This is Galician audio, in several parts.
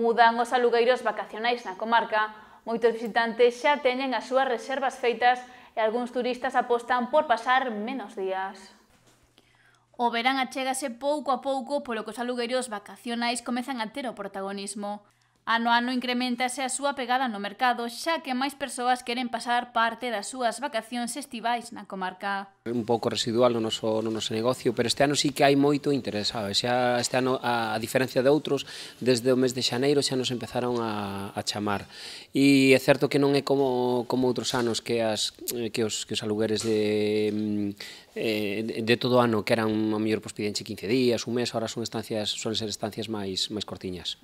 Mudan os alugueiros vacacionais na comarca, moitos visitantes xa teñen as súas reservas feitas e algúns turistas apostan por pasar menos días. O verán achégase pouco a pouco polo que os alugueiros vacacionais comezan a ter o protagonismo. Ano a ano incrementase a súa pegada no mercado, xa que máis persoas queren pasar parte das súas vacacións estivais na comarca. Un pouco residual no noso, no noso negocio, pero este ano sí que hai moito interesado. Xa este ano, a, a diferencia de outros, desde o mes de xaneiro xa nos empezaron a, a chamar. E é certo que non é como, como outros anos que, as, que, os, que os alugueres de, de, eh, de todo ano que eran a mellor pospidenche 15 días, un mes, ahora son estancias, son ser estancias máis, máis cortiñas.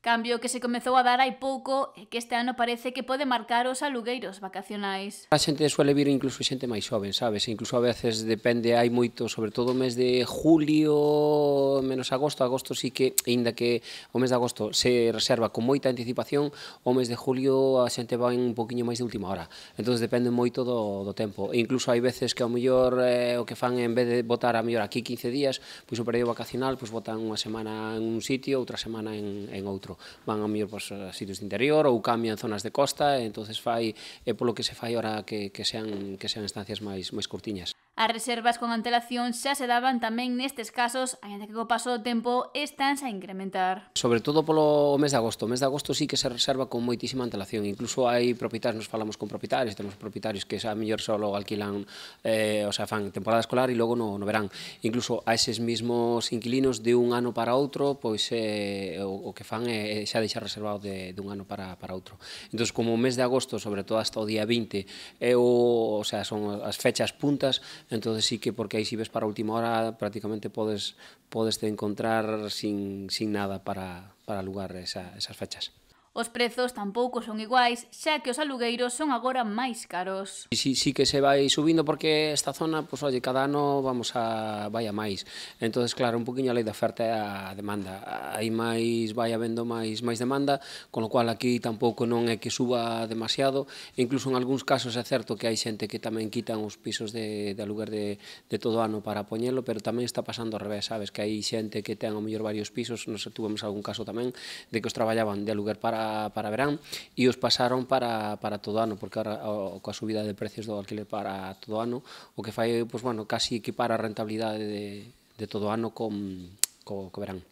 Cambio que se comezou a dar hai pouco e que este ano parece que pode marcar os alugueiros vacacionais. A xente suele vir incluso xente máis xoven, sabes? Incluso a veces depende, hai moito, sobre todo o mes de julio, menos agosto, agosto sí que, inda que o mes de agosto se reserva con moita anticipación, o mes de julio a xente vai un poquinho máis de última hora. Entón depende moito do, do tempo. E incluso hai veces que ao mellor eh, o que fan en vez de votar a mellor aquí 15 días, pois o período vacacional, pois votan unha semana en un sitio, outra semana en, en outro outro van a mellor pois, a eh, sitios de interior ou cambian zonas de costa, entonces fai é polo que se fai ora que, que sean que sean estancias máis máis curtiñas. As reservas con antelación xa se daban tamén nestes casos, aínda que co paso do tempo están a incrementar. Sobre todo polo mes de agosto. O mes de agosto sí que se reserva con moitísima antelación. Incluso hai propietarios, nos falamos con propietarios, temos propietarios que xa mellor só alquilan, eh, o sea, fan temporada escolar e logo no, no verán. Incluso a eses mismos inquilinos de un ano para outro, pois eh, o, o que fan é eh, xa deixar reservado de, de un ano para, para outro. Entón, como o mes de agosto, sobre todo hasta o día 20, é o, o sea, son as fechas puntas, entonces sí que porque aí si ves para a última hora prácticamente podes, podes te encontrar sin, sin nada para, para alugar esa, esas fechas. Os prezos tampouco son iguais, xa que os alugueiros son agora máis caros. Si, si que se vai subindo porque esta zona, pois, pues, cada ano vamos a vai a máis. Entonces, claro, un poquinho a lei da oferta e a demanda. Aí máis vai habendo máis máis demanda, con lo cual aquí tampouco non é que suba demasiado. E incluso en algúns casos é certo que hai xente que tamén quitan os pisos de, de aluguer de, de todo ano para poñelo, pero tamén está pasando ao revés, sabes? Que hai xente que ten o mellor varios pisos, nos tuvemos algún caso tamén, de que os traballaban de aluguer para para, para verán e os pasaron para, para todo ano, porque ahora o, coa subida de precios do alquiler para todo ano, o que fai, pois, bueno, casi equipara a rentabilidade de, de todo ano con, co, co verán.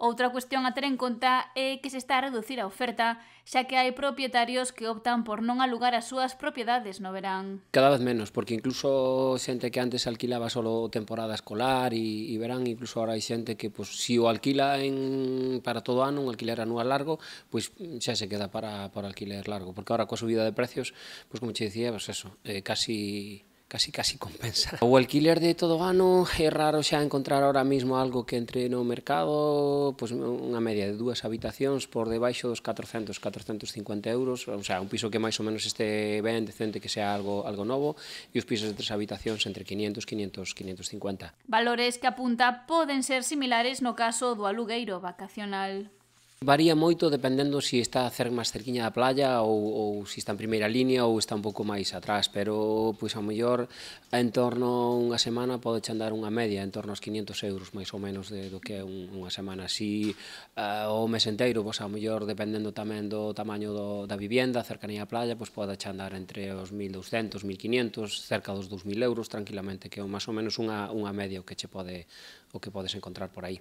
Outra cuestión a ter en conta é que se está a reducir a oferta, xa que hai propietarios que optan por non alugar as súas propiedades no verán. Cada vez menos, porque incluso xente que antes alquilaba solo temporada escolar e, e verán, incluso ahora hai xente que pues, si o alquila en, para todo ano, un alquiler anual largo, pois pues, xa se queda para, para alquiler largo, porque ahora coa subida de precios, pois pues, como che dicía, pues eso, eh, casi casi casi compensa. O alquiler de todo ano é raro xa encontrar ahora mismo algo que entre no mercado pois unha media de dúas habitacións por debaixo dos 400, 450 euros, o sea, un piso que máis ou menos este ben decente que sea algo algo novo e os pisos de tres habitacións entre 500, 500, 550. Valores que apunta poden ser similares no caso do alugueiro vacacional. Varía moito dependendo se si está cer máis cerquiña da playa ou, ou se si está en primeira línea ou está un pouco máis atrás, pero pois ao mellor en torno a unha semana pode andar unha media, en torno aos 500 euros máis ou menos de, do que é un, unha semana. Si uh, o mes enteiro, pois ao mellor dependendo tamén do tamaño do, da vivienda, cercanía á playa, pois pode andar entre os 1.200, 1.500, cerca dos 2.000 euros tranquilamente, que é máis ou menos unha, unha media o que che pode o que podes encontrar por aí.